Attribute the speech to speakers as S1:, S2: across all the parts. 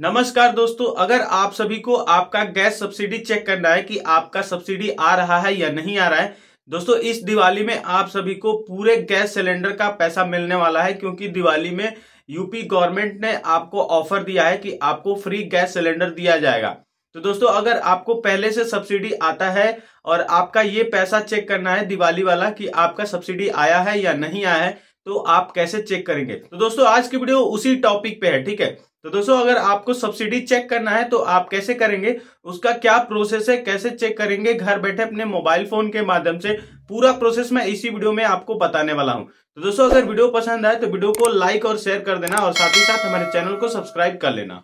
S1: नमस्कार दोस्तों अगर आप सभी को आपका गैस सब्सिडी चेक करना है कि आपका सब्सिडी आ रहा है या नहीं आ रहा है दोस्तों इस दिवाली में आप सभी को पूरे गैस सिलेंडर का पैसा मिलने वाला है क्योंकि दिवाली में यूपी गवर्नमेंट ने आपको ऑफर दिया है कि आपको फ्री गैस सिलेंडर दिया जाएगा तो दोस्तों अगर आपको पहले से सब्सिडी आता है और आपका ये पैसा चेक करना है दिवाली वाला कि आपका सब्सिडी आया है या नहीं आया है तो आप कैसे चेक करेंगे तो दोस्तों आज की वीडियो उसी टॉपिक पे है ठीक है तो दोस्तों अगर आपको सब्सिडी चेक करना है तो आप कैसे करेंगे उसका क्या प्रोसेस है कैसे चेक करेंगे घर बैठे अपने मोबाइल फोन के माध्यम से पूरा प्रोसेस मैं इसी वीडियो में आपको बताने वाला हूं तो दोस्तों अगर वीडियो पसंद आए तो वीडियो को लाइक और शेयर कर देना और साथ ही साथ हमारे चैनल को सब्सक्राइब कर लेना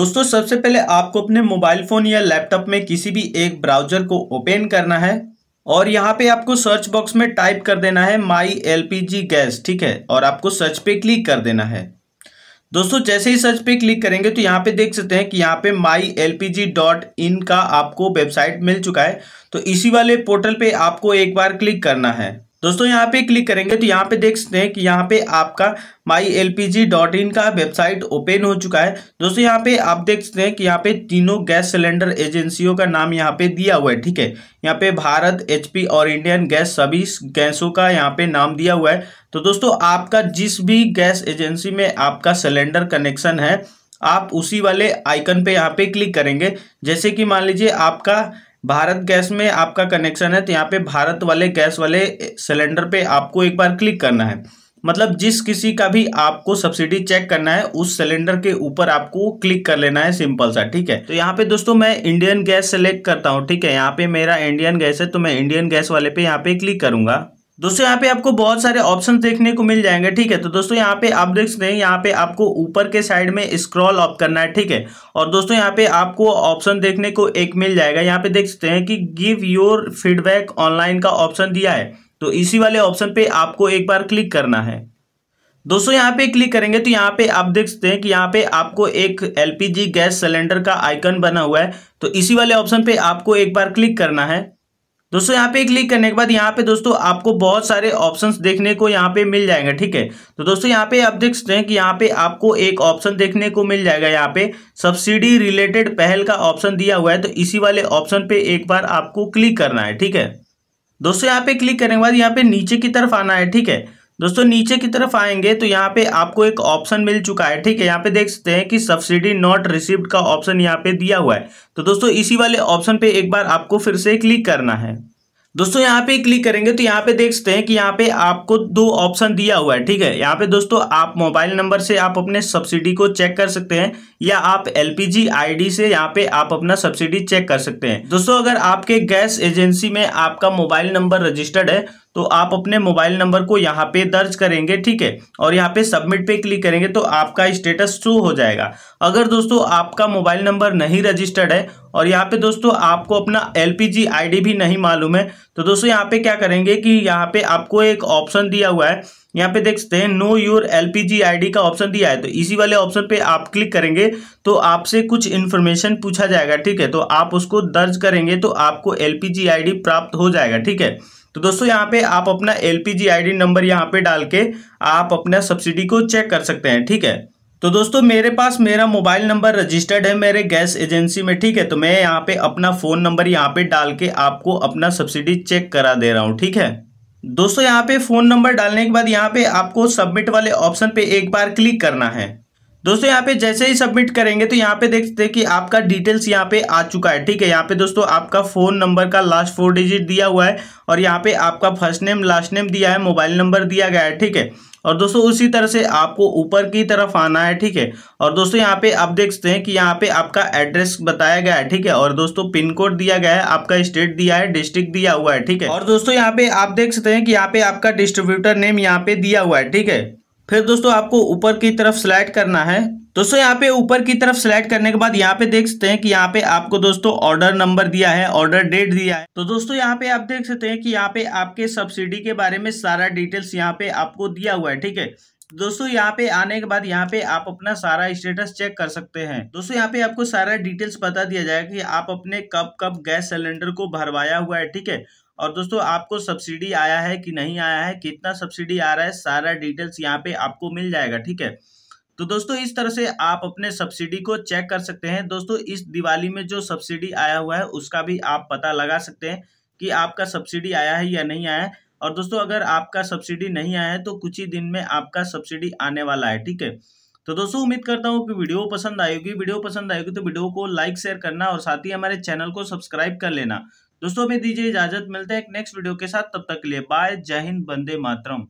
S1: दोस्तों सबसे पहले आपको अपने मोबाइल फोन या लैपटॉप में किसी भी एक ब्राउजर को ओपन करना है और यहाँ पे आपको सर्च बॉक्स में टाइप कर देना है माई एल गैस ठीक है और आपको सर्च पे क्लिक कर देना है दोस्तों जैसे ही सर्च पे क्लिक करेंगे तो यहाँ पे देख सकते हैं कि यहाँ पे my L P G dot in का आपको वेबसाइट मिल चुका है तो इसी वाले पोर्टल पे आपको एक बार क्लिक करना है दोस्तों यहाँ पे क्लिक करेंगे तो यहाँ पे देख सकते हैं कि यहाँ पे आपका my L P G dot in का वेबसाइट ओपन हो चुका है दोस्तों यहाँ पे आप देख सकते हैं कि यहाँ पे तीनों गैस सिलेंडर एजेंसियों का नाम यहाँ पे दिया हुआ है ठीक है यहाँ पे भारत एचपी और इंडियन गैस सभी गैसों का यहाँ पे नाम दिया हुआ है तो दोस्तों आपका जिस भी गैस एजेंसी में आपका सिलेंडर कनेक्शन है आप उसी वाले आइकन पे यहाँ पे क्लिक करेंगे जैसे कि मान लीजिए आपका भारत गैस में आपका कनेक्शन है तो यहाँ पे भारत वाले गैस वाले सिलेंडर पे आपको एक बार क्लिक करना है मतलब जिस किसी का भी आपको सब्सिडी चेक करना है उस सिलेंडर के ऊपर आपको क्लिक कर लेना है सिंपल सा ठीक है तो यहाँ पे दोस्तों मैं इंडियन गैस सेलेक्ट करता हूँ ठीक है यहाँ पे मेरा इंडियन गैस है तो मैं इंडियन गैस वाले पे यहाँ पे क्लिक करूंगा दोस्तों यहाँ पे आपको बहुत सारे ऑप्शन देखने को मिल जाएंगे ठीक है तो दोस्तों यहाँ पे आप देख सकते हैं यहाँ पे आपको ऊपर के साइड में स्क्रॉल ऑफ करना है ठीक है और दोस्तों यहाँ पे आपको ऑप्शन देखने को एक मिल जाएगा यहाँ पे देख सकते हैं कि गिव योर फीडबैक ऑनलाइन का ऑप्शन दिया है तो इसी वाले ऑप्शन पे आपको एक बार क्लिक करना है दोस्तों यहाँ पे क्लिक करेंगे तो यहाँ पे आप देख सकते हैं कि यहाँ पे आपको एक एलपीजी गैस सिलेंडर का आइकन बना हुआ है तो इसी वाले ऑप्शन पे आपको एक बार क्लिक करना है दोस्तों यहाँ पे क्लिक करने के बाद यहाँ पे दोस्तों आपको बहुत सारे ऑप्शंस देखने को यहाँ पे मिल जाएंगे ठीक है तो दोस्तों यहाँ पे आप देख सकते हैं कि यहाँ पे आपको एक ऑप्शन देखने को मिल जाएगा यहाँ पे सब्सिडी रिलेटेड पहल का ऑप्शन दिया हुआ है तो इसी वाले ऑप्शन पे एक बार आपको क्लिक करना है ठीक है दोस्तों यहाँ पे क्लिक करने के बाद यहाँ पे नीचे की तरफ आना है ठीक है दोस्तों नीचे की तरफ आएंगे तो यहाँ पे आपको एक ऑप्शन मिल चुका है ठीक है यहाँ पे देख सकते हैं कि सब्सिडी नॉट रिसीव्ड का ऑप्शन यहाँ पे दिया हुआ है तो दोस्तों इसी वाले ऑप्शन पे एक बार आपको फिर से क्लिक करना है दोस्तों यहाँ पे क्लिक करेंगे तो यहाँ पे देख सकते हैं कि यहाँ पे आपको दो ऑप्शन दिया हुआ है ठीक है यहाँ पे दोस्तों आप मोबाइल नंबर से आप अपने सब्सिडी को चेक कर सकते हैं या आप एलपीजी आईडी से यहाँ पे आप अपना सब्सिडी चेक कर सकते हैं दोस्तों अगर आपके गैस एजेंसी में आपका मोबाइल नंबर रजिस्टर्ड है तो आप अपने मोबाइल नंबर को यहाँ पे दर्ज करेंगे ठीक है और यहाँ पे सबमिट पे क्लिक करेंगे तो आपका स्टेटस शो हो जाएगा अगर दोस्तों आपका मोबाइल नंबर नहीं रजिस्टर्ड है और यहाँ पे दोस्तों आपको अपना एल पी भी नहीं मालूम है तो दोस्तों यहाँ पे क्या करेंगे कि यहाँ पे आपको एक ऑप्शन दिया हुआ है यहाँ पे देख सकते हैं नो योर एल पी का ऑप्शन दिया है तो इसी वाले ऑप्शन पे आप क्लिक करेंगे तो आपसे कुछ इन्फॉर्मेशन पूछा जाएगा ठीक है तो आप उसको दर्ज करेंगे तो आपको एल पी प्राप्त हो जाएगा ठीक है तो दोस्तों यहाँ पे आप अपना एल पी नंबर यहाँ पे डाल के आप अपना सब्सिडी को चेक कर सकते हैं ठीक है तो दोस्तों मेरे पास मेरा मोबाइल नंबर रजिस्टर्ड है मेरे गैस एजेंसी में ठीक है तो मैं यहाँ पे अपना फ़ोन नंबर यहाँ पे डाल के आपको अपना सब्सिडी चेक करा दे रहा हूँ ठीक है दोस्तों यहाँ पे फ़ोन नंबर डालने के बाद यहाँ पे आपको सबमिट वाले ऑप्शन पे एक बार क्लिक करना है दोस्तों यहाँ पे जैसे ही सबमिट करेंगे तो यहाँ पे देखते हैं कि आपका डिटेल्स यहाँ पे आ चुका है ठीक है यहाँ पे दोस्तों आपका फ़ोन नंबर का लास्ट फोर डिजिट दिया हुआ है और यहाँ पे आपका फर्स्ट नेम लास्ट नेम दिया है मोबाइल नंबर दिया गया है ठीक है और दोस्तों उसी तरह से आपको ऊपर की तरफ आना है ठीक है और दोस्तों यहाँ पे आप देख सकते हैं कि यहाँ पे आपका एड्रेस बताया गया है ठीक है और दोस्तों पिन कोड दिया गया है आपका स्टेट दिया है डिस्ट्रिक्ट दिया हुआ है ठीक है और दोस्तों यहाँ पे आप देख सकते हैं कि यहाँ पे आपका डिस्ट्रीब्यूटर नेम यहाँ पे दिया हुआ है ठीक है फिर दोस्तों आपको ऊपर की तरफ स्लाइड करना है दोस्तों यहाँ पे ऊपर की तरफ सिलेक्ट करने के बाद यहाँ पे देख सकते हैं कि यहाँ पे आपको दोस्तों ऑर्डर नंबर दिया है ऑर्डर डेट दिया है तो दोस्तों यहाँ पे आप देख सकते हैं कि यहाँ पे आपके सब्सिडी के बारे में सारा डिटेल्स यहाँ पे आपको दिया हुआ है ठीक है दोस्तों यहाँ पे आने के बाद यहाँ पे आप अपना सारा स्टेटस चेक कर सकते हैं दोस्तों यहाँ पे आपको सारा डिटेल्स बता दिया जाएगा कि आप अपने कब कब गैस सिलेंडर को भरवाया हुआ है ठीक है और दोस्तों आपको सब्सिडी आया है कि नहीं आया है कितना सब्सिडी आ रहा है सारा डिटेल्स यहाँ पे आपको मिल जाएगा ठीक है तो दोस्तों इस तरह से आप अपने सब्सिडी को चेक कर सकते हैं दोस्तों इस दिवाली में जो सब्सिडी आया हुआ है उसका भी आप पता लगा सकते हैं कि आपका सब्सिडी आया है या नहीं आया है और दोस्तों अगर आपका सब्सिडी नहीं आया है तो कुछ ही दिन में आपका सब्सिडी आने वाला है ठीक है तो दोस्तों उम्मीद करता हूँ कि वीडियो पसंद आएगी वीडियो पसंद आएगी तो वीडियो को लाइक शेयर करना और साथ ही हमारे चैनल को सब्सक्राइब कर लेना दोस्तों हमें दीजिए इजाजत मिलते हैं एक नेक्स्ट वीडियो के साथ तब तक के लिए बाय जय हिंद बंदे मातरम